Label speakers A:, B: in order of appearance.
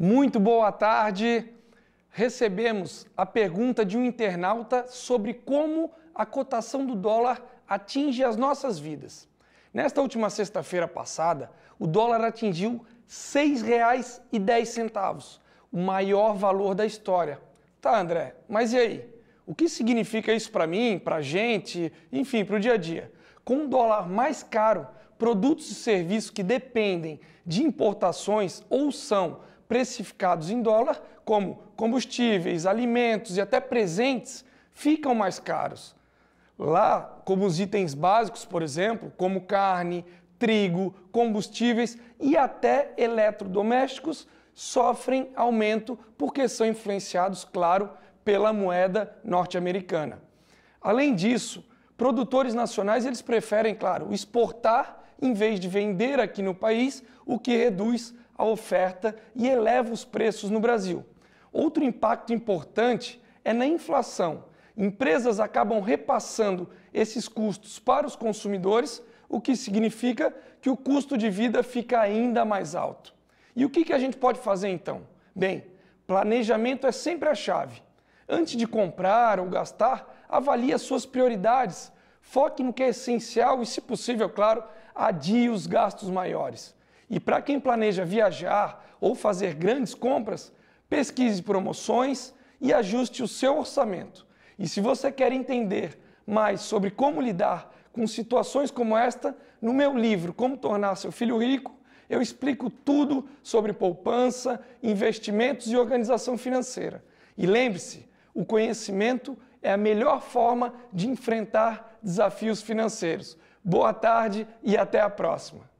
A: Muito boa tarde. Recebemos a pergunta de um internauta sobre como a cotação do dólar atinge as nossas vidas. Nesta última sexta-feira passada, o dólar atingiu R$ 6,10, o maior valor da história. Tá, André, mas e aí? O que significa isso para mim, para a gente, enfim, para o dia a dia? Com o dólar mais caro, produtos e serviços que dependem de importações ou são precificados em dólar, como combustíveis, alimentos e até presentes, ficam mais caros. Lá, como os itens básicos, por exemplo, como carne, trigo, combustíveis e até eletrodomésticos, sofrem aumento porque são influenciados, claro, pela moeda norte-americana. Além disso, produtores nacionais eles preferem, claro, exportar em vez de vender aqui no país, o que reduz a oferta e eleva os preços no Brasil. Outro impacto importante é na inflação. Empresas acabam repassando esses custos para os consumidores, o que significa que o custo de vida fica ainda mais alto. E o que a gente pode fazer então? Bem, planejamento é sempre a chave. Antes de comprar ou gastar, avalie as suas prioridades Foque no que é essencial e, se possível, claro, adie os gastos maiores. E para quem planeja viajar ou fazer grandes compras, pesquise promoções e ajuste o seu orçamento. E se você quer entender mais sobre como lidar com situações como esta, no meu livro Como Tornar Seu Filho Rico, eu explico tudo sobre poupança, investimentos e organização financeira. E lembre-se, o conhecimento é a melhor forma de enfrentar desafios financeiros. Boa tarde e até a próxima!